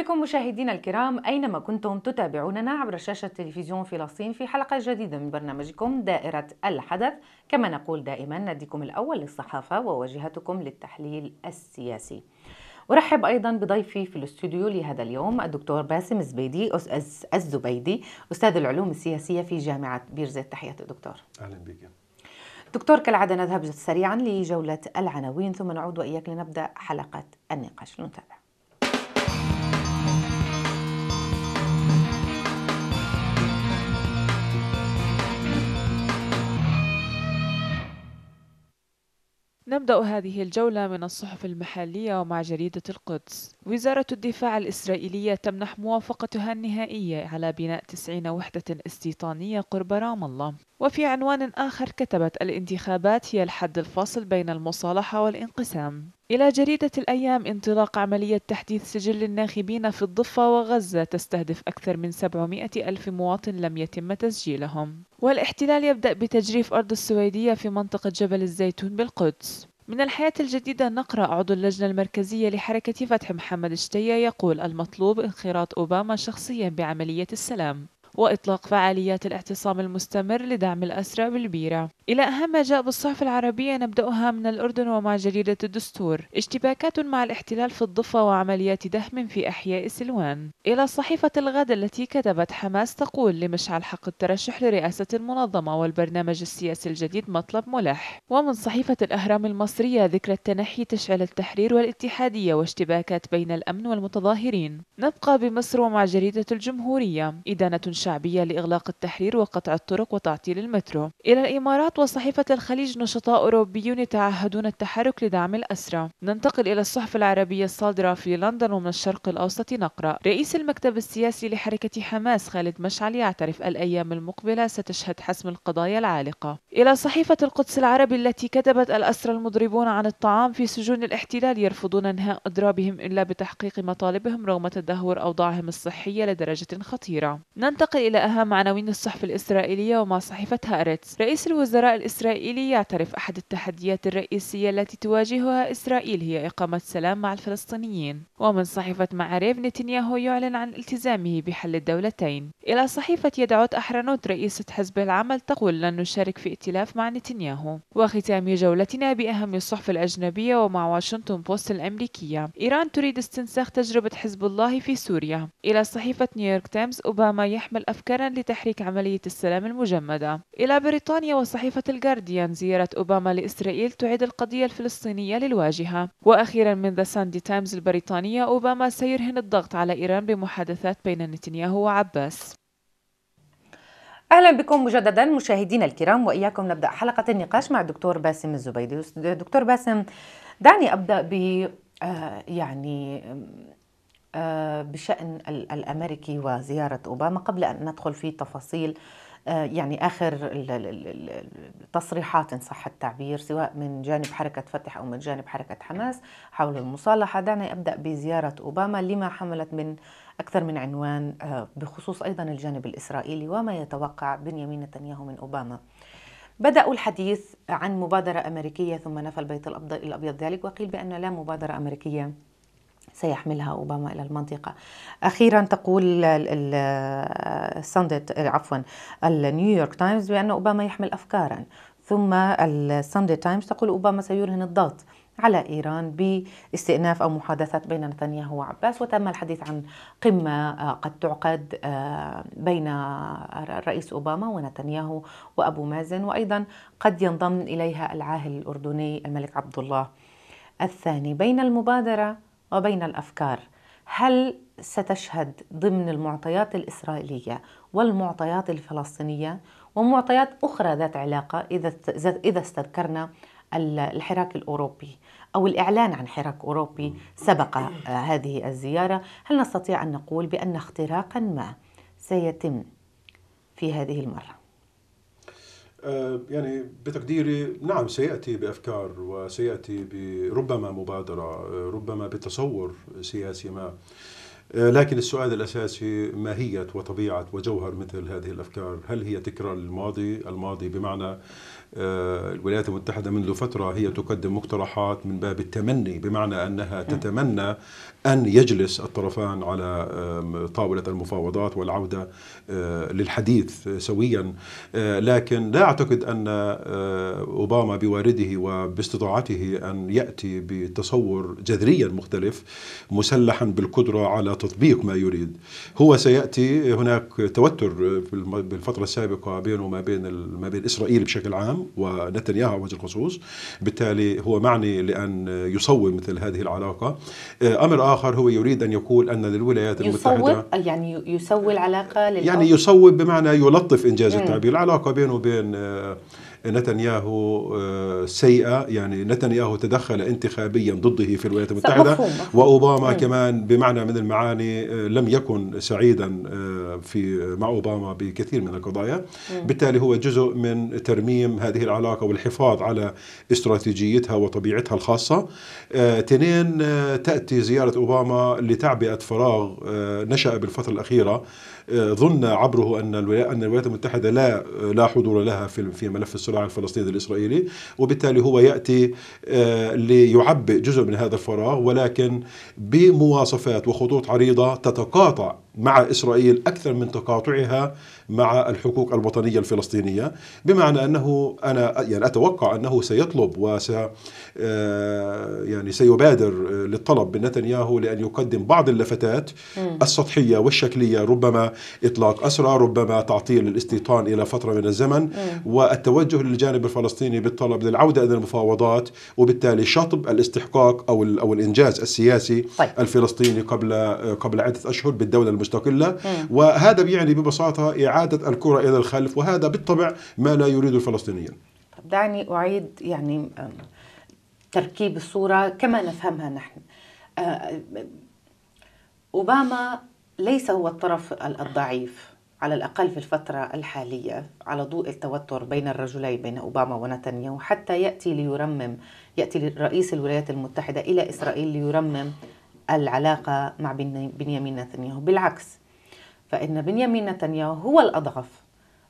بكم مشاهدينا الكرام أينما كنتم تتابعوننا عبر شاشة تلفزيون فلسطين في حلقة جديدة من برنامجكم دائرة الحدث كما نقول دائما نديكم الأول للصحافة وواجهتكم للتحليل السياسي أرحب أيضا بضيفي في الاستوديو لهذا اليوم الدكتور باسم الزبيدي الزبيدي أستاذ العلوم السياسية في جامعة بيرزيت تحية الدكتور أهلا بك دكتور كالعادة نذهب سريعا لجولة العناوين ثم نعود وإياك لنبدأ حلقة النقاش لنتابع نبدأ هذه الجولة من الصحف المحلية ومع جريدة القدس وزارة الدفاع الإسرائيلية تمنح موافقتها النهائية على بناء 90 وحدة استيطانية قرب رام الله وفي عنوان آخر كتبت الانتخابات هي الحد الفاصل بين المصالحة والانقسام إلى جريدة الأيام انطلاق عملية تحديث سجل الناخبين في الضفة وغزة تستهدف أكثر من 700 ألف مواطن لم يتم تسجيلهم والاحتلال يبدأ بتجريف أرض السويدية في منطقة جبل الزيتون بالقدس من الحياة الجديدة نقرأ عضو اللجنة المركزية لحركة فتح محمد الشتية يقول المطلوب انخراط أوباما شخصيا بعملية السلام وإطلاق فعاليات الاعتصام المستمر لدعم الأسرى بالبيرة إلى أهم ما جاء بالصحف العربية نبدأها من الأردن ومع جريدة الدستور اشتباكات مع الاحتلال في الضفة وعمليات دهم في أحياء سلوان إلى صحيفة الغد التي كتبت حماس تقول لمشعل حق الترشح لرئاسة المنظمة والبرنامج السياسي الجديد مطلب ملح ومن صحيفة الأهرام المصرية ذكرى التنحي تشعل التحرير والاتحادية واشتباكات بين الأمن والمتظاهرين نبقى بمصر ومع جريدة الجمهورية إدانة شعبية لإغلاق التحرير وقطع الطرق وتعطيل المترو إلى الإمارات وصحيفة الخليج نشطاء أوروبيون يتعهدون التحرك لدعم الأسرى ننتقل إلى الصحف العربية الصادرة في لندن ومن الشرق الأوسط نقرأ رئيس المكتب السياسي لحركة حماس خالد مشعل يعترف الأيام المقبلة ستشهد حسم القضايا العالقة إلى صحيفة القدس العربي التي كتبت الأسرى المضربون عن الطعام في سجون الاحتلال يرفضون إنهاء أضرابهم إلا بتحقيق مطالبهم رغم تدهور أوضاعهم الصحية لدرجة خطيرة ننتقل ننتقل إلى أهم عناوين الصحف الإسرائيلية ومع صحيفتها أريتس رئيس الوزراء الإسرائيلي يعترف أحد التحديات الرئيسية التي تواجهها إسرائيل هي إقامة سلام مع الفلسطينيين ومن صحيفة معاريف نتنياهو يعلن عن التزامه بحل الدولتين إلى صحيفة يدعوت أحرنوت رئيسة حزب العمل تقول لن نشارك في ائتلاف مع نتنياهو وختام جولتنا بأهم الصحف الأجنبية ومع واشنطن بوست الأمريكية إيران تريد استنساخ تجربة حزب الله في سوريا إلى صحيفة نيويورك تايمز أوباما يحمل تعمل أفكارا لتحريك عملية السلام المجمدة إلى بريطانيا وصحيفة الجارديان زيارة أوباما لإسرائيل تعيد القضية الفلسطينية للواجهة وأخيرا من ذا ساندي تايمز البريطانية أوباما سيرهن الضغط على إيران بمحادثات بين نتنياهو وعباس اهلا بكم مجددا مشاهدينا الكرام واياكم نبدا حلقه النقاش مع الدكتور باسم الزبيدي دكتور باسم دعني ابدا ب آه، يعني آه، بشأن الأمريكي وزيارة أوباما قبل أن ندخل في تفاصيل آه، يعني آخر التصريحات إن صح التعبير سواء من جانب حركة فتح أو من جانب حركة حماس حول المصالحة دعني أبدأ بزيارة أوباما لما حملت من أكثر من عنوان آه، بخصوص أيضا الجانب الإسرائيلي وما يتوقع بنيامين نتنياهو من أوباما بدأوا الحديث عن مبادرة أمريكية ثم نفى البيت الأبيض ذلك وقيل بأن لا مبادرة أمريكية سيحملها اوباما الى المنطقه. اخيرا تقول الساندت عفوا النيويورك تايمز بان اوباما يحمل افكارا ثم الساندي تايمز تقول اوباما سيرهن الضغط على ايران باستئناف او محادثات بين نتنياهو وعباس وتم الحديث عن قمه آه، قد تعقد آه، بين الرئيس اوباما ونتنياهو وابو مازن وايضا قد ينضم اليها العاهل الاردني الملك عبد الله الثاني بين المبادره وبين الافكار هل ستشهد ضمن المعطيات الاسرائيليه والمعطيات الفلسطينيه ومعطيات اخرى ذات علاقه اذا اذا استذكرنا الحراك الاوروبي او الاعلان عن حراك اوروبي سبق آه، هذه الزياره هل نستطيع ان نقول بان اختراقا ما سيتم في هذه المره آه، يعني بتقديري نعم سياتي بافكار وسياتي بربما مبادره آه، ربما بتصور سياسي ما آه، لكن السؤال الاساسي ماهيه وطبيعه وجوهر مثل هذه الافكار هل هي تكرار الماضي الماضي بمعنى آه، الولايات المتحدة منذ فترة هي تقدم مقترحات من باب التمني بمعنى أنها تتمنى أن يجلس الطرفان على طاولة المفاوضات والعودة آه، للحديث سويا آه، لكن لا أعتقد أن أوباما بوارده وباستطاعته أن يأتي بتصور جذريا مختلف مسلحا بالقدرة على تطبيق ما يريد هو سيأتي هناك توتر بالفترة السابقة بينه وما بين ما بين إسرائيل بشكل عام ونتنياهو على وجه الخصوص بالتالي هو معني لأن يصوب مثل هذه العلاقة آه، أمر آخر هو يريد أن يقول أن للولايات المتحدة يعني يسوي العلاقة للأرض. يعني يصوب بمعنى يلطف إنجاز التعبير العلاقة بينه وبين آه، نتنياهو آه، سيئة يعني نتنياهو تدخل انتخابيا ضده في الولايات المتحدة مفهوم مفهوم. وأوباما مم. كمان بمعنى من المعاني لم يكن سعيدا في مع اوباما بكثير من القضايا بالتالي هو جزء من ترميم هذه العلاقه والحفاظ على استراتيجيتها وطبيعتها الخاصه تنين آه، آه، تاتي زياره اوباما لتعبئه فراغ آه، نشا بالفتره الاخيره ظن عبره ان ان الولايات المتحده لا لا حضور لها في في ملف الصراع الفلسطيني الاسرائيلي وبالتالي هو ياتي آه، ليعبئ جزء من هذا الفراغ ولكن بمواصفات وخطوط عريضه تتقاطع مع اسرائيل اكثر من تقاطعها مع الحقوق الوطنية الفلسطينية بمعنى أنه أنا يعني أتوقع أنه سيطلب وس آه، يعني سيبادر آه، للطلب من نتنياهو لأن يقدم بعض اللفتات السطحية والشكلية ربما إطلاق أسرى ربما تعطيل الاستيطان إلى فترة من الزمن والتوجه للجانب الفلسطيني بالطلب للعودة إلى المفاوضات وبالتالي شطب الاستحقاق أو أو الإنجاز السياسي طيب. الفلسطيني قبل آه، قبل عدة أشهر بالدولة المستقلة وهذا بيعني ببساطة إعادة إعادة الكرة إلى الخلف وهذا بالطبع ما لا يريد الفلسطينيين دعني أعيد يعني تركيب الصورة كما نفهمها نحن أه، أوباما ليس هو الطرف الضعيف على الأقل في الفترة الحالية على ضوء التوتر بين الرجلين بين أوباما ونتنياهو حتى يأتي ليرمم يأتي رئيس الولايات المتحدة إلى إسرائيل ليرمم العلاقة مع بنيامين نتنياهو بالعكس فإن بنيامين نتنياهو هو الأضعف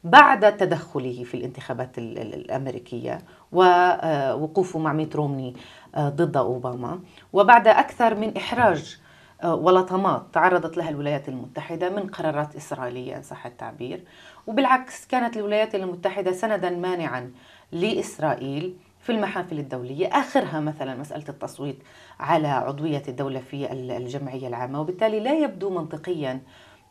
بعد تدخله في الانتخابات الأمريكية ووقوفه آه، مع ميت رومني آه، ضد أوباما وبعد أكثر من إحراج آه، ولطمات تعرضت لها الولايات المتحدة من قرارات إسرائيلية إن صح التعبير وبالعكس كانت الولايات المتحدة سندا مانعا لإسرائيل في المحافل الدولية آخرها مثلا مسألة التصويت على عضوية الدولة في الجمعية العامة وبالتالي لا يبدو منطقيا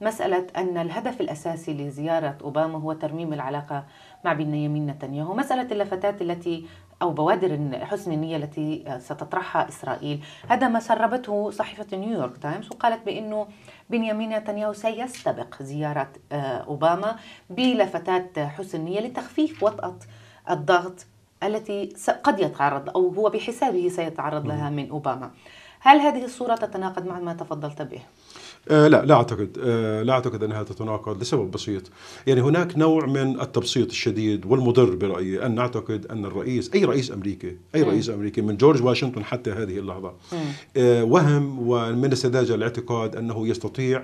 مسألة أن الهدف الأساسي لزيارة أوباما هو ترميم العلاقة مع بنيامين نتنياهو مسألة اللفتات التي أو بوادر حسن النية التي آه، ستطرحها إسرائيل هذا ما سربته صحيفة نيويورك تايمز وقالت بأنه بنيامين نتنياهو سيستبق زيارة آه، أوباما بلفتات حسن نية لتخفيف وطأة الضغط التي قد يتعرض أو هو بحسابه سيتعرض لها من أوباما هل هذه الصورة تتناقض مع ما تفضلت به؟ آه، لا لا اعتقد آه، لا اعتقد انها تتناقض لسبب بسيط يعني هناك نوع من التبسيط الشديد والمضر برايي ان نعتقد ان الرئيس اي رئيس امريكي اي رئيس امريكي من جورج واشنطن حتى هذه اللحظه آه، وهم ومن السذاجه الاعتقاد انه يستطيع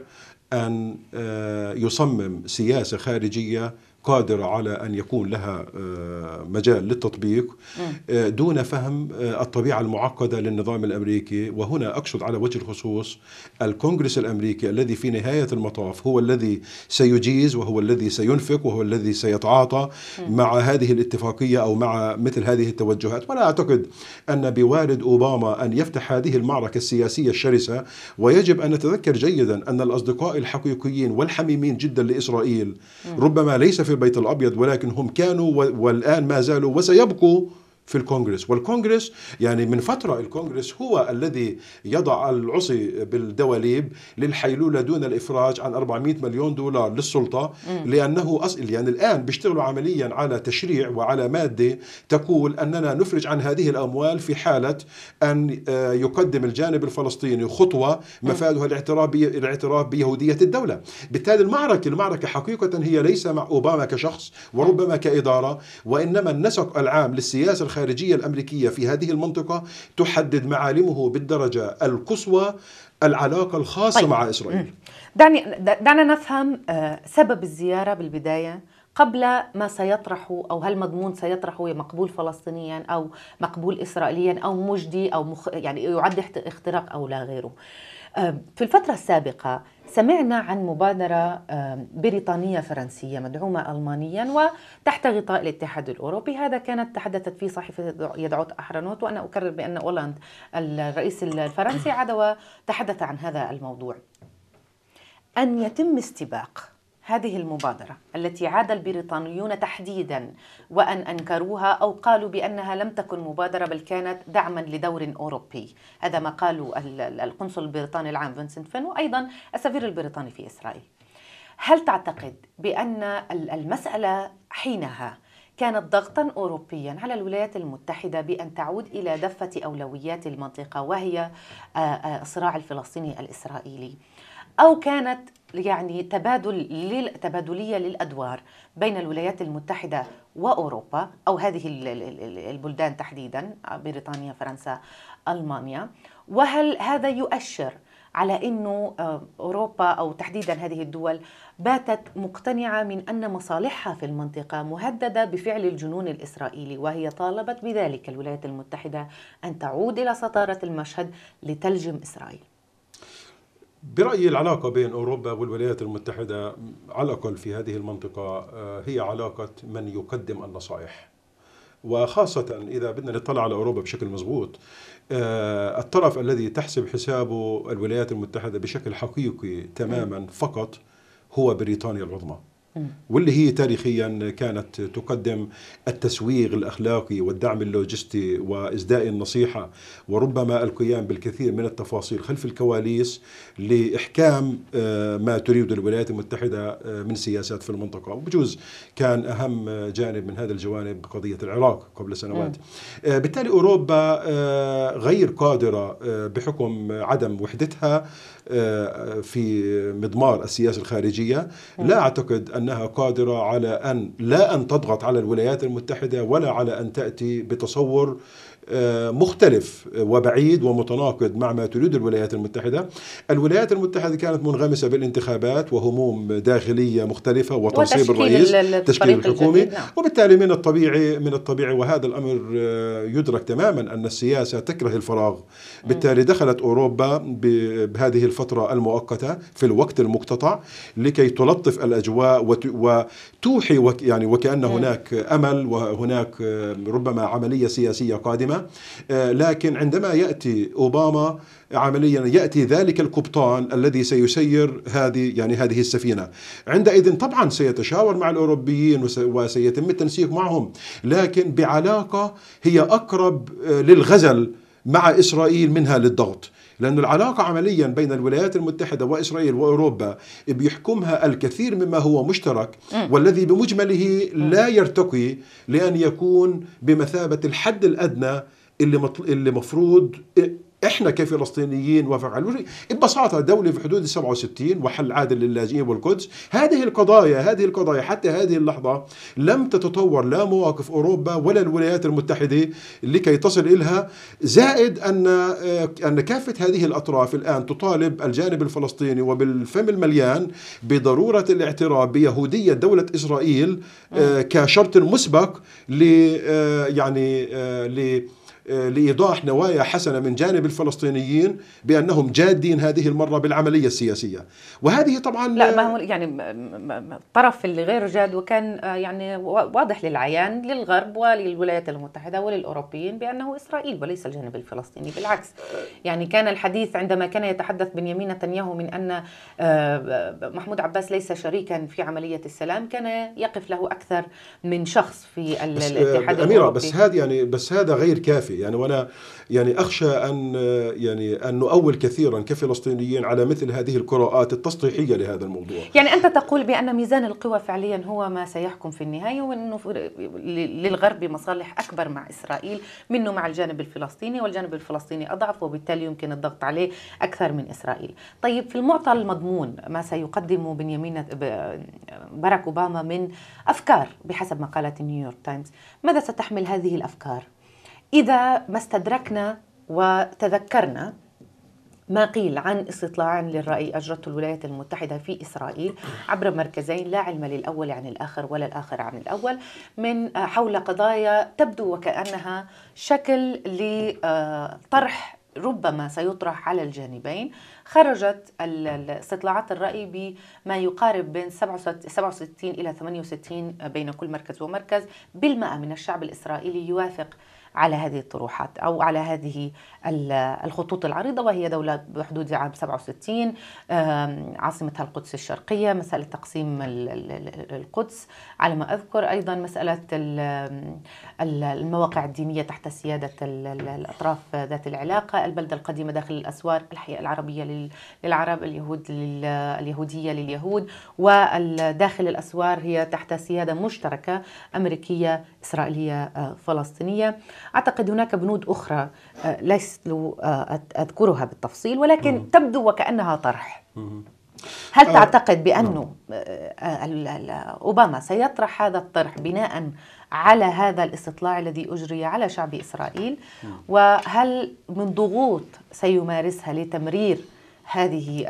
ان يصمم سياسه خارجيه قادرة على أن يكون لها آه، مجال للتطبيق آه، دون فهم آه، الطبيعة المعقدة للنظام الأمريكي وهنا أقصد على وجه الخصوص الكونغرس الأمريكي الذي في نهاية المطاف هو الذي سيجيز وهو الذي سينفق وهو الذي سيتعاطى مع هذه الاتفاقية أو مع مثل هذه التوجهات ولا أعتقد أن بوارد أوباما أن يفتح هذه المعركة السياسية الشرسة ويجب أن نتذكر جيدا أن الأصدقاء الحقيقيين والحميمين جدا لإسرائيل ربما ليس في البيت الابيض ولكن هم كانوا والان ما زالوا وسيبقوا في الكونغرس والكونغرس يعني من فترة الكونغرس هو الذي يضع العصي بالدواليب للحيلولة دون الإفراج عن 400 مليون دولار للسلطة م. لأنه أصل يعني الآن بيشتغلوا عمليا على تشريع وعلى مادة تقول أننا نفرج عن هذه الأموال في حالة أن آه، يقدم الجانب الفلسطيني خطوة مفادها الاعتراف الاعتراف بيهودية الدولة بالتالي المعركة المعركة حقيقة هي ليس مع أوباما كشخص وربما كإدارة وإنما النسق العام للسياسة الخارجية الأمريكية في هذه المنطقة تحدد معالمه بالدرجة القصوى العلاقة الخاصة طيب. مع إسرائيل دعني دعنا نفهم آه، سبب الزيارة بالبداية قبل ما سيطرح او هل مضمون سيطرح مقبول فلسطينيا او مقبول اسرائيليا او مجدي او مخ يعني يعد اختراق او لا غيره. في الفترة السابقة سمعنا عن مبادرة بريطانية فرنسية مدعومة ألمانيا وتحت غطاء الاتحاد الأوروبي هذا كانت تحدثت فيه صحيفة يدعوت أحرنوت وأنا أكرر بأن أولاند الرئيس الفرنسي عاد وتحدث عن هذا الموضوع أن يتم استباق هذه المبادرة التي عاد البريطانيون تحديدا وأن أنكروها أو قالوا بأنها لم تكن مبادرة بل كانت دعما لدور أوروبي هذا ما قالوا القنصل البريطاني العام فينسنت فين وأيضا السفير البريطاني في إسرائيل هل تعتقد بأن المسألة حينها كانت ضغطا اوروبيا على الولايات المتحده بان تعود الى دفه اولويات المنطقه وهي الصراع آه، آه، الفلسطيني الاسرائيلي او كانت يعني تبادل تبادلية للأدوار بين الولايات المتحدة وأوروبا أو هذه البلدان تحديدا بريطانيا فرنسا ألمانيا وهل هذا يؤشر على انه آه، اوروبا او تحديدا هذه الدول باتت مقتنعه من ان مصالحها في المنطقه مهدده بفعل الجنون الاسرائيلي وهي طالبت بذلك الولايات المتحده ان تعود الى سطاره المشهد لتلجم اسرائيل برأيي العلاقة بين أوروبا والولايات المتحدة على الأقل في هذه المنطقة آه، هي علاقة من يقدم النصائح وخاصة إذا بدنا نطلع على أوروبا بشكل مضبوط آه، الطرف الذي تحسب حسابه الولايات المتحدة بشكل حقيقي تماما نعم. فقط هو بريطانيا العظمى واللي هي تاريخيا كانت تقدم التسويغ الاخلاقي والدعم اللوجستي واسداء النصيحه وربما القيام بالكثير من التفاصيل خلف الكواليس لاحكام آه، ما تريد الولايات المتحده آه، من سياسات في المنطقه وبجوز كان اهم جانب من هذا الجوانب قضيه العراق قبل سنوات آه، بالتالي اوروبا غير قادره بحكم عدم وحدتها في مضمار السياسه الخارجيه لا اعتقد ان أنها قادرة على أن لا أن تضغط على الولايات المتحدة ولا على أن تأتي بتصور آه، مختلف آه، وبعيد ومتناقض مع ما تريد الولايات المتحدة الولايات المتحدة كانت منغمسة بالانتخابات وهموم داخلية مختلفة وتنصيب الرئيس تشكيل الحكومي نعم. وبالتالي من الطبيعي من الطبيعي وهذا الأمر آه، يدرك تماما أن السياسة تكره الفراغ بالتالي دخلت أوروبا بهذه الفترة المؤقتة في الوقت المقتطع لكي تلطف الأجواء وتوحي يعني وكأن هناك أمل وهناك ربما عملية سياسية قادمة أوباما آه، لكن عندما يأتي أوباما عمليا يأتي ذلك القبطان الذي سيسير هذه يعني هذه السفينة عندئذ طبعا سيتشاور مع الأوروبيين وسيتم التنسيق معهم لكن بعلاقة هي أقرب آه، للغزل مع إسرائيل منها للضغط لأن العلاقة عمليا بين الولايات المتحدة وإسرائيل وأوروبا بيحكمها الكثير مما هو مشترك والذي بمجمله لا يرتقي لأن يكون بمثابة الحد الأدنى اللي اللي مفروض احنا كفلسطينيين وفعلوا ببساطه دوله في حدود ال 67 وحل عادل للاجئين والقدس هذه القضايا هذه القضايا حتى هذه اللحظه لم تتطور لا مواقف اوروبا ولا الولايات المتحده لكي تصل الها زائد ان آه، ان كافه هذه الاطراف الان تطالب الجانب الفلسطيني وبالفم المليان بضروره الاعتراف بيهوديه دوله اسرائيل آه، كشرط مسبق ل آه، يعني ل آه، لايضاح نوايا حسنه من جانب الفلسطينيين بانهم جادين هذه المره بالعمليه السياسيه وهذه طبعا لا ما هو يعني الطرف اللي غير جاد وكان آه، يعني واضح للعيان للغرب وللولايات المتحده وللاوروبيين بانه اسرائيل وليس الجانب الفلسطيني بالعكس يعني كان الحديث عندما كان يتحدث بنيامين نتنياهو من ان آه، محمود عباس ليس شريكا في عمليه السلام كان يقف له اكثر من شخص في الاتحاد بس الاتحاد اميره الأوروبي. بس هذا يعني بس هذا غير كافي الصحي يعني وأنا يعني أخشى أن يعني أن نؤول كثيرا كفلسطينيين على مثل هذه القراءات التسطيحية لهذا الموضوع يعني أنت تقول بأن ميزان القوى فعليا هو ما سيحكم في النهاية وأنه للغرب مصالح أكبر مع إسرائيل منه مع الجانب الفلسطيني والجانب الفلسطيني أضعف وبالتالي يمكن الضغط عليه أكثر من إسرائيل طيب في المعطى المضمون ما سيقدمه بنيامين باراك أوباما من أفكار بحسب مقالات نيويورك تايمز ماذا ستحمل هذه الأفكار إذا ما استدركنا وتذكرنا ما قيل عن استطلاع للرأي أجرته الولايات المتحدة في إسرائيل عبر مركزين لا علم للأول عن الآخر ولا الآخر عن الأول من آه، حول قضايا تبدو وكأنها شكل لطرح ربما سيطرح على الجانبين خرجت استطلاعات الرأي بما يقارب بين 67 إلى 68 بين كل مركز ومركز بالمئة من الشعب الإسرائيلي يوافق على هذه الطروحات أو على هذه الخطوط العريضة وهي دولة بحدود عام 67 عاصمتها القدس الشرقية مسألة تقسيم القدس على ما أذكر أيضا مسألة المواقع الدينية تحت سيادة الأطراف ذات العلاقة البلدة القديمة داخل الأسوار الحياة العربية للعرب اليهود اليهودية لليهود وداخل الأسوار هي تحت سيادة مشتركة أمريكية إسرائيلية آه، فلسطينية أعتقد هناك بنود أخرى آه، ليس آه، أذكرها بالتفصيل ولكن تبدو وكأنها طرح هل آه. تعتقد بأنه آه، أوباما سيطرح هذا الطرح بناء على هذا الاستطلاع الذي أجري على شعب إسرائيل وهل من ضغوط سيمارسها لتمرير هذه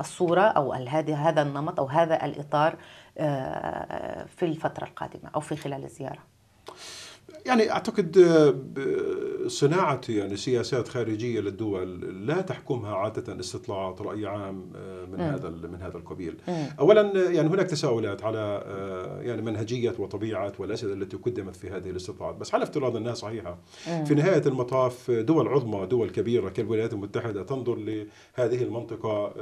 الصورة أو هذا النمط أو هذا الإطار آه، في الفترة القادمة أو في خلال الزيارة يعني اعتقد آه، صناعه يعني سياسات خارجيه للدول لا تحكمها عاده استطلاعات راي عام آه، من م. هذا من هذا القبيل. م. اولا آه، يعني هناك تساؤلات على يعني منهجيه وطبيعه والاسئله التي قدمت في هذه الاستطلاعات، بس على افتراض انها صحيحه م. في نهايه المطاف دول عظمى دول كبيره كالولايات المتحده تنظر لهذه المنطقه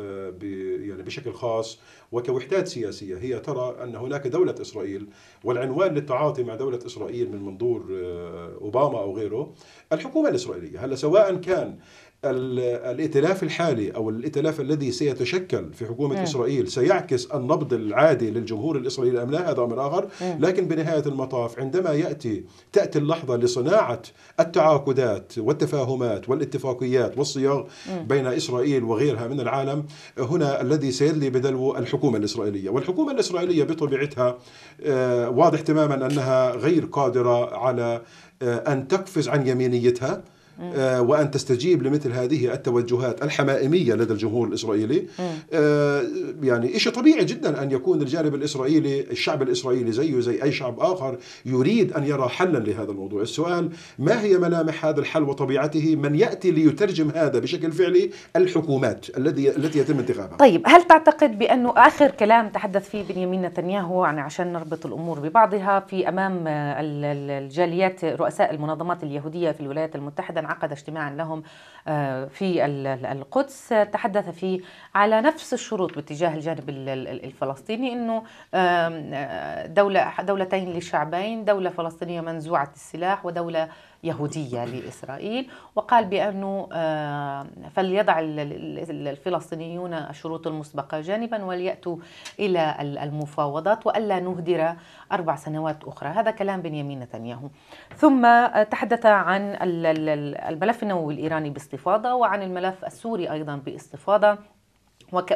يعني بشكل خاص وكوحدات سياسيه هي ترى ان هناك دوله اسرائيل والعنوان للتعاطي مع دوله اسرائيل من منظور آه، اوباما او غيره الحكومه الاسرائيليه، هلا سواء كان الائتلاف الحالي او الائتلاف الذي سيتشكل في حكومه م. اسرائيل سيعكس النبض العادي للجمهور الاسرائيلي ام لا هذا امر اخر لكن بنهايه المطاف عندما ياتي تاتي اللحظه لصناعه التعاقدات والتفاهمات والاتفاقيات والصياغ بين اسرائيل وغيرها من العالم هنا الذي سيدلي بدلو الحكومه الاسرائيليه والحكومه الاسرائيليه بطبيعتها آه، واضح تماما انها غير قادره على آه، ان تقفز عن يمينيتها آه، وأن تستجيب لمثل هذه التوجهات الحمائمية لدى الجمهور الإسرائيلي آه، يعني شيء طبيعي جدا أن يكون الجانب الإسرائيلي الشعب الإسرائيلي زيه زي أي شعب آخر يريد أن يرى حلا لهذا الموضوع السؤال ما هي ملامح هذا الحل وطبيعته من يأتي ليترجم هذا بشكل فعلي الحكومات الذي التي يتم انتخابها طيب هل تعتقد بأنه آخر كلام تحدث فيه بنيامين نتنياهو يعني عشان نربط الأمور ببعضها في أمام الجاليات رؤساء المنظمات اليهودية في الولايات المتحدة عقد اجتماعا لهم آه، في القدس آه، تحدث فيه على نفس الشروط باتجاه الجانب الفلسطيني انه آه، دولة دولتين لشعبين دولة فلسطينية منزوعة السلاح ودولة يهودية لإسرائيل وقال بأنه آه، فليضع الفلسطينيون الشروط المسبقة جانبا وليأتوا إلى المفاوضات وألا نهدر أربع سنوات أخرى هذا كلام بنيامين نتنياهو ثم آه، تحدث عن الملف النووي الإيراني باستفاضة وعن الملف السوري أيضا باستفاضة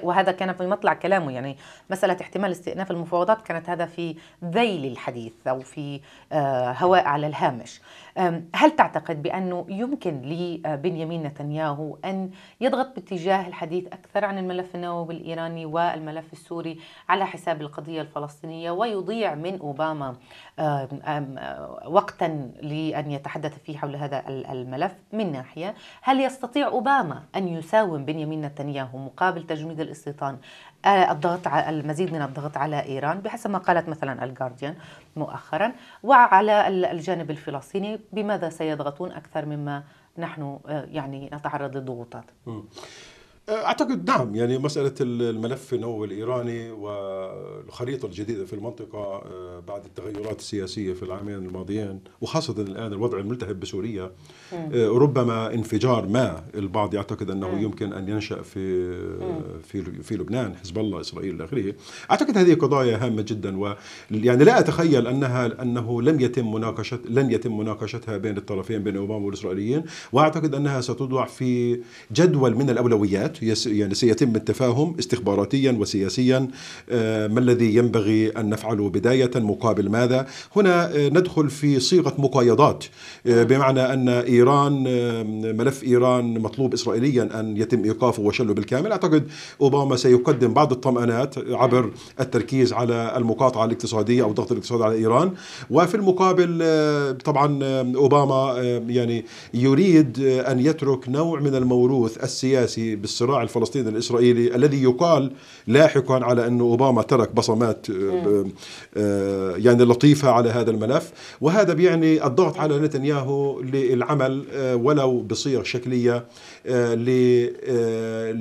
وهذا كان في مطلع كلامه يعني مسألة احتمال استئناف المفاوضات كانت هذا في ذيل الحديث أو في آه، هواء على الهامش هل تعتقد بأنه يمكن لبنيامين آه، نتنياهو أن يضغط باتجاه الحديث أكثر عن الملف النووي الإيراني والملف السوري على حساب القضية الفلسطينية ويضيع من أوباما آه، وقتا لأن يتحدث فيه حول هذا الملف من ناحية هل يستطيع أوباما أن يساوم بنيامين نتنياهو مقابل تجربة تجميد الاستيطان آه، الضغط على المزيد من الضغط على ايران بحسب ما قالت مثلا الجارديان مؤخرا وعلى الجانب الفلسطيني بماذا سيضغطون اكثر مما نحن آه، يعني نتعرض للضغوطات اعتقد نعم يعني مساله الملف النووي الايراني والخريطه الجديده في المنطقه آه، بعد التغيرات السياسيه في العامين الماضيين وخاصه الان الوضع الملتهب بسوريا آه، ربما انفجار ما البعض يعتقد انه يمكن ان ينشا في في في لبنان حزب الله اسرائيل الى اخره اعتقد هذه قضايا هامه جدا و يعني لا اتخيل انها انه لم يتم مناقشه لن يتم مناقشتها بين الطرفين بين اوباما والاسرائيليين واعتقد انها ستوضع في جدول من الاولويات الحاجات يعني سيتم التفاهم استخباراتيا وسياسيا آه، ما الذي ينبغي أن نفعله بداية مقابل ماذا هنا آه، ندخل في صيغة مقايضات آه، بمعنى أن إيران ملف إيران مطلوب إسرائيليا أن يتم إيقافه وشله بالكامل أعتقد أوباما سيقدم بعض الطمأنات عبر التركيز على المقاطعة الاقتصادية أو الضغط الاقتصادي على إيران وفي المقابل طبعا أوباما يعني يريد أن يترك نوع من الموروث السياسي بالصراع الصراع الفلسطيني الإسرائيلي الذي يقال لاحقا على أن أوباما ترك بصمات آه، آه، يعني لطيفة على هذا الملف وهذا بيعني الضغط على نتنياهو للعمل آه، ولو بصيغ شكلية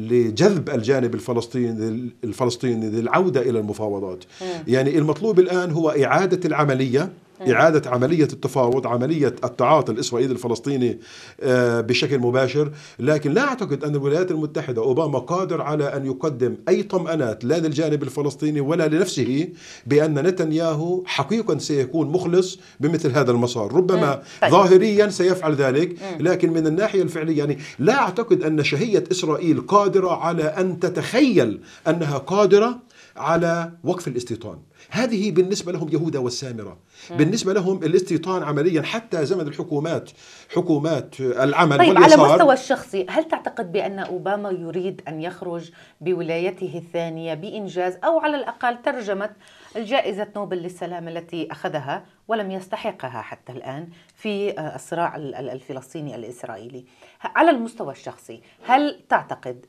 لجذب الجانب الفلسطيني الفلسطيني للعودة إلى المفاوضات يعني المطلوب الآن هو إعادة العملية إعادة عملية التفاوض عملية التعاطي الإسرائيلي الفلسطيني آه، بشكل مباشر لكن لا أعتقد أن الولايات المتحدة أوباما قادر على أن يقدم أي طمأنات لا للجانب الفلسطيني ولا لنفسه بأن نتنياهو حقيقا سيكون مخلص بمثل هذا المسار ربما طيب. ظاهريا سيفعل ذلك لكن من الناحية الفعلية يعني لا أعتقد أن شهية إسرائيل قادرة على أن تتخيل أنها قادرة على وقف الاستيطان هذه بالنسبة لهم يهودا والسامرة بالنسبة لهم الاستيطان عمليا حتى زمن الحكومات حكومات آه، العمل طيب على المستوى الشخصي هل تعتقد بأن أوباما يريد أن يخرج بولايته الثانية بإنجاز أو على الأقل ترجمة الجائزة نوبل للسلام التي أخذها ولم يستحقها حتى الآن في آه، الصراع الفلسطيني الإسرائيلي على المستوى الشخصي هل تعتقد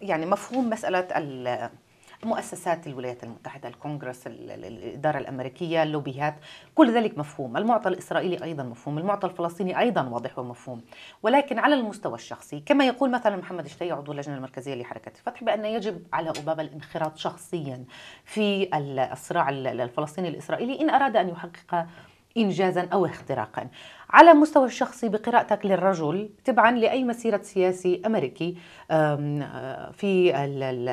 يعني مفهوم مسألة مؤسسات الولايات المتحدة الكونغرس الإدارة الأمريكية اللوبيات كل ذلك مفهوم المعطى الإسرائيلي أيضا مفهوم المعطى الفلسطيني أيضا واضح ومفهوم ولكن على المستوى الشخصي كما يقول مثلا محمد الشتي عضو اللجنة المركزية لحركة الفتح بأن يجب على أوباما الانخراط شخصيا في الصراع الفلسطيني الإسرائيلي إن أراد أن يحقق إنجازا أو اختراقا على المستوى الشخصي بقراءتك للرجل تبعا لأي مسيرة سياسي أمريكي آه، في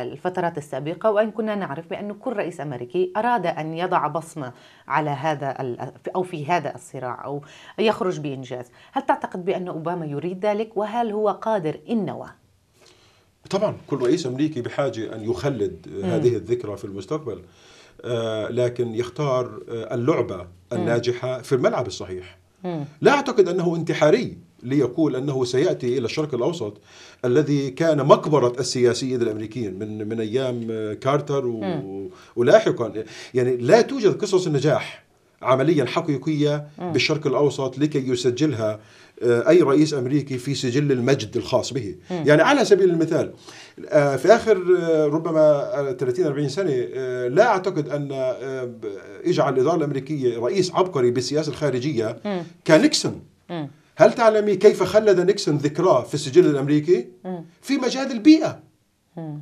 الفترات السابقة وأن كنا نعرف بأن كل رئيس أمريكي أراد أن يضع بصمة على هذا أو في هذا الصراع أو يخرج بإنجاز هل تعتقد بأن أوباما يريد ذلك وهل هو قادر إن نوى طبعا كل رئيس أمريكي بحاجة أن يخلد هذه الذكرى في المستقبل آه، لكن يختار آه، اللعبة الناجحة في الملعب الصحيح لا أعتقد أنه انتحاري ليقول أنه سيأتي إلى الشرق الأوسط الذي كان مقبرة السياسيين الأمريكيين من, من أيام آه، كارتر ولاحقا يعني لا توجد قصص النجاح عمليا حقيقية بالشرق الأوسط لكي يسجلها آه، أي رئيس أمريكي في سجل المجد الخاص به يعني على سبيل المثال آه، في آخر آه، ربما 30-40 سنة لا أعتقد أن يجعل الإدارة الأمريكية رئيس عبقري بالسياسة الخارجية كنيكسون هل تعلمي كيف خلد نيكسون ذكراه في السجل الأمريكي؟ في مجال البيئة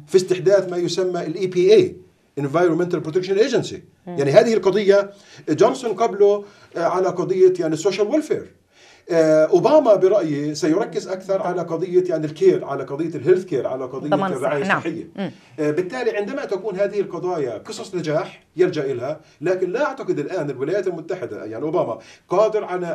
في استحداث ما يسمى الاي بي e اي انفايرمنتال بروتكشن ايجنسي يعني هذه القضيه جونسون قبله آه، على قضيه يعني السوشيال آه، ويلفير اوباما برايي سيركز اكثر على قضيه يعني الكير على قضيه الهيلث كير على قضيه الرعايه نعم. الصحيه نعم. بالتالي عندما تكون هذه القضايا قصص نجاح يلجا اليها لكن لا اعتقد الان الولايات المتحده يعني اوباما قادر على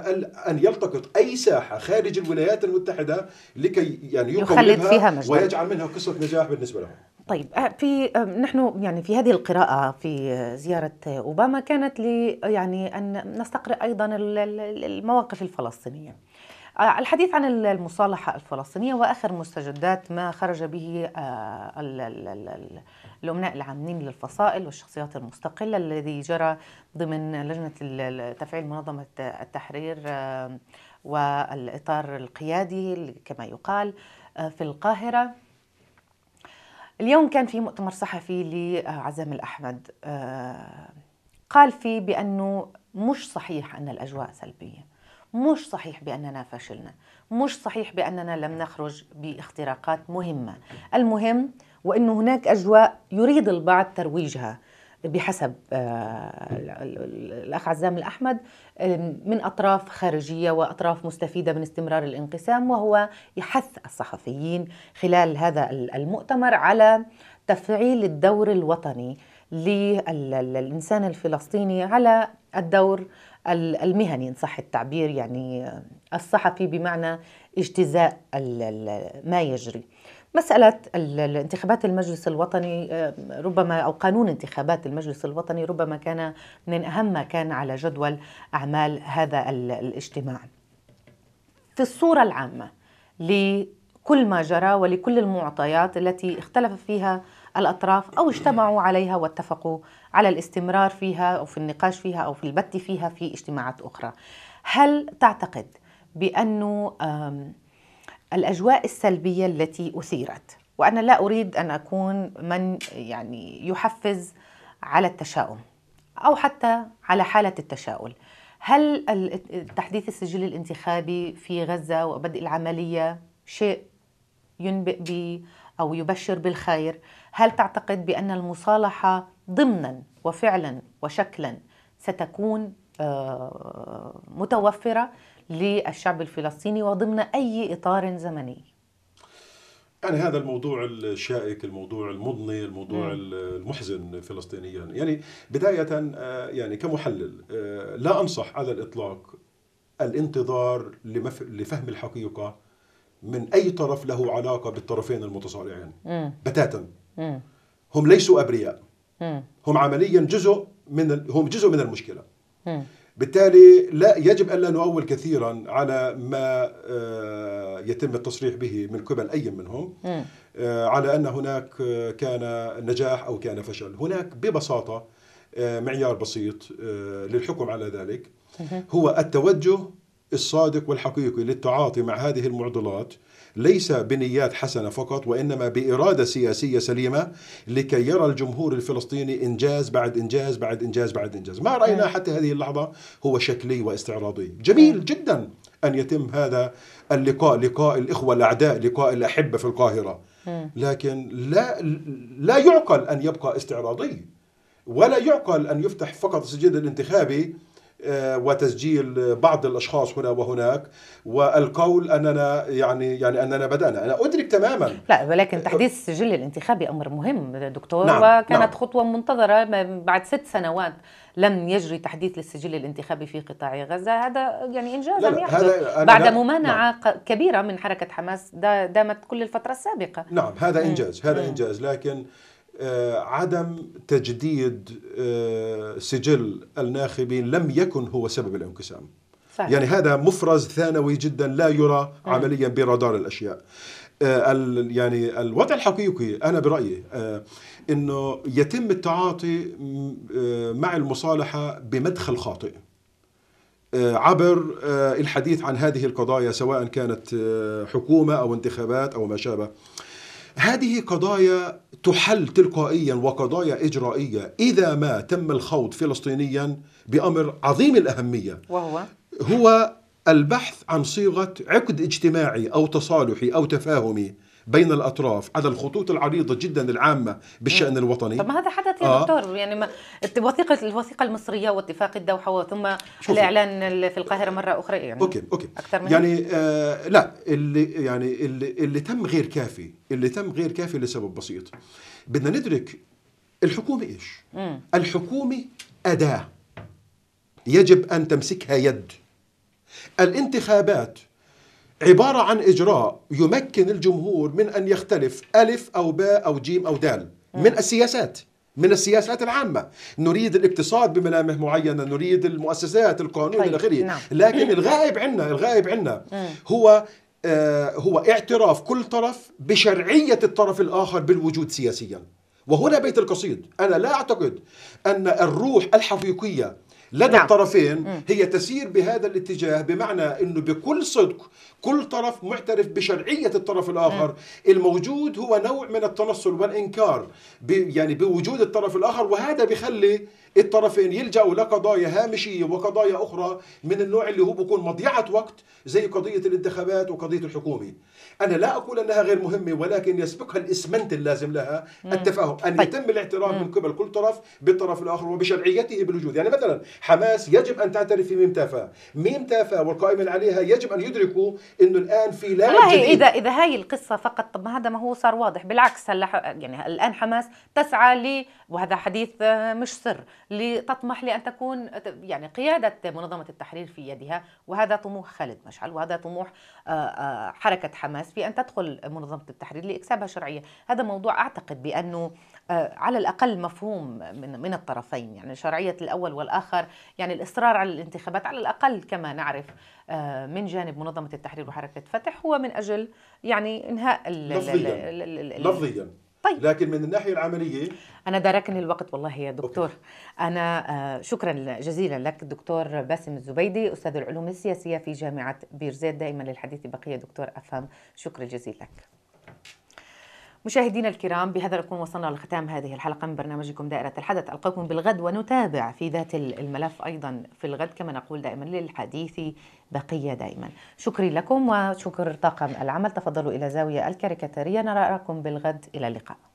ان يلتقط اي ساحه خارج الولايات المتحده لكي يعني يقوم بها ويجعل منها قصه نجاح بالنسبه لهم طيب آه، في آه، نحن يعني في هذه القراءة في زيارة أوباما كانت لي يعني أن نستقرئ أيضا المواقف الفلسطينية آه، الحديث عن المصالحة الفلسطينية وآخر مستجدات ما خرج به الأمناء العامين للفصائل والشخصيات المستقلة الذي جرى ضمن لجنة تفعيل منظمة التحرير والإطار القيادي كما يقال في القاهرة اليوم كان في مؤتمر صحفي لعزام الأحمد آه، قال فيه بأنه مش صحيح أن الأجواء سلبية مش صحيح بأننا فشلنا مش صحيح بأننا لم نخرج باختراقات مهمة المهم وأنه هناك أجواء يريد البعض ترويجها بحسب آه، الأخ عزام الأحمد من أطراف خارجية وأطراف مستفيدة من استمرار الانقسام وهو يحث الصحفيين خلال هذا المؤتمر على تفعيل الدور الوطني للإنسان الفلسطيني على الدور المهني إن صح التعبير يعني آه، الصحفي بمعنى اجتزاء ما يجري مسألة الانتخابات المجلس الوطني آه، ربما أو قانون انتخابات المجلس الوطني ربما كان من أهم ما كان على جدول أعمال هذا الاجتماع في الصورة العامة لكل ما جرى ولكل المعطيات التي اختلف فيها الأطراف أو اجتمعوا عليها واتفقوا على الاستمرار فيها أو في النقاش فيها أو في البت فيها في اجتماعات أخرى هل تعتقد بأنه الأجواء السلبية التي أثيرت وأنا لا أريد أن أكون من يعني يحفز على التشاؤم أو حتى على حالة التشاؤل هل تحديث السجل الانتخابي في غزة وبدء العملية شيء ينبئ ب أو يبشر بالخير هل تعتقد بأن المصالحة ضمنا وفعلا وشكلا ستكون آه، متوفرة للشعب الفلسطيني وضمن أي إطار زمني يعني هذا الموضوع الشائك الموضوع المضني الموضوع م. المحزن فلسطينيا يعني بداية آه، يعني كمحلل آه، لا أنصح على الإطلاق الانتظار لمف... لفهم الحقيقة من أي طرف له علاقة بالطرفين المتصارعين م. بتاتا م. هم ليسوا أبرياء م. هم عمليا جزء من ال... هم جزء من المشكلة م. بالتالي لا يجب ألا نؤول كثيرا على ما آه، يتم التصريح به من قبل أي منهم آه، على أن هناك آه، كان نجاح أو كان فشل هناك ببساطة معيار بسيط للحكم على ذلك هو التوجه الصادق والحقيقي للتعاطي مع هذه المعضلات ليس بنيات حسنه فقط وانما باراده سياسيه سليمه لكي يرى الجمهور الفلسطيني انجاز بعد انجاز بعد انجاز بعد انجاز، ما رايناه نعم. حتى هذه اللحظه هو شكلي واستعراضي، جميل نعم. جدا ان يتم هذا اللقاء لقاء الاخوه الاعداء، لقاء الاحبه في القاهره. نعم. لكن لا لا يعقل ان يبقى استعراضي ولا يعقل ان يفتح فقط السجل الانتخابي آه، وتسجيل بعض الاشخاص هنا وهناك والقول اننا يعني يعني اننا بدانا انا ادرك تماما لا ولكن تحديث السجل أه. الانتخابي امر مهم دكتور نعم وكانت نعم خطوه منتظره بعد ست سنوات لم يجري تحديث للسجل الانتخابي في قطاع غزه هذا يعني انجاز لم يحدث بعد ممانعه نعم كبيره من حركه حماس دامت كل الفتره السابقه نعم هذا انجاز هذا انجاز لكن آه آه، عدم تجديد آه، سجل الناخبين لم يكن هو سبب الانقسام صحيح. يعني هذا مفرز ثانوي جدا لا يرى عمليا برادار الاشياء آه، يعني الوضع الحقيقي انا برايي انه يتم التعاطي مع المصالحه بمدخل خاطئ عبر الحديث عن هذه القضايا سواء كانت حكومه او انتخابات او ما شابه هذه قضايا تحل تلقائيا وقضايا اجرائيه اذا ما تم الخوض فلسطينيا بامر عظيم الاهميه وهو هو البحث عن صيغه عقد اجتماعي او تصالحي او تفاهمي بين الاطراف على الخطوط العريضه جدا العامه بالشان الوطني طب ما هذا حدث يا آه. دكتور يعني ما وثيقه الوثيقه المصريه واتفاق الدوحه ثم الاعلان في القاهره مره اخرى يعني اوكي اوكي أكثر من يعني آه لا اللي يعني اللي, اللي تم غير كافي اللي تم غير كافي لسبب بسيط بدنا ندرك الحكومه ايش؟ مم. الحكومه اداه يجب ان تمسكها يد الانتخابات عبارة عن إجراء يمكن الجمهور من أن يختلف ألف أو باء أو جيم أو دال من السياسات من السياسات العامة نريد الاقتصاد بملامح معينة نريد المؤسسات القانون طيب، إلى آخره نعم. لكن الغائب عنا الغائب عنا هو آه، هو اعتراف كل طرف بشرعية الطرف الآخر بالوجود سياسيا وهنا بيت القصيد أنا لا أعتقد أن الروح الحقيقية لدى نعم. الطرفين هي تسير بهذا الاتجاه بمعنى انه بكل صدق كل طرف معترف بشرعيه الطرف الاخر م. الموجود هو نوع من التنصل والانكار يعني بوجود الطرف الاخر وهذا بخلي الطرفين يلجأوا لقضايا هامشية وقضايا أخرى من النوع اللي هو بكون مضيعة وقت زي قضية الانتخابات وقضية الحكومة أنا لا أقول أنها غير مهمة ولكن يسبقها الإسمنت اللازم لها التفاهم أن طيب. يتم الاعتراف من قبل كل طرف بالطرف الآخر وبشرعيته بالوجود يعني مثلا حماس يجب أن تعترف في ميم تافا ميم تافا والقائمين عليها يجب أن يدركوا أنه الآن في لا جديد إذا إذا هاي القصة فقط طب ما هذا ما هو صار واضح بالعكس هلا يعني الآن حماس تسعى لي وهذا حديث آه، مش سر لتطمح لأن تكون يعني قيادة منظمة التحرير في يدها وهذا طموح خالد مشعل وهذا طموح آه، آه، حركة حماس في أن تدخل منظمة التحرير لإكسابها شرعية هذا موضوع أعتقد بأنه آه، على الأقل مفهوم من, من الطرفين يعني شرعية الأول والآخر يعني الإصرار على الانتخابات على الأقل كما نعرف من جانب منظمة التحرير وحركة فتح هو من أجل يعني إنهاء لفظيا لفظيا طيب لكن من الناحيه العمليه انا داركني الوقت والله يا دكتور أوكي. انا آه، شكرا جزيلا لك دكتور باسم الزبيدي استاذ العلوم السياسيه في جامعه بيرزيت دائما للحديث بقيه دكتور افهم شكرا جزيلا لك مشاهدينا الكرام بهذا نكون وصلنا لختام هذه الحلقه من برنامجكم دائره الحدث القاكم بالغد ونتابع في ذات الملف ايضا في الغد كما نقول دائما للحديث بقية دائما شكري لكم وشكر طاقم العمل تفضلوا إلى زاوية الكاريكاتيرية نراكم بالغد إلى اللقاء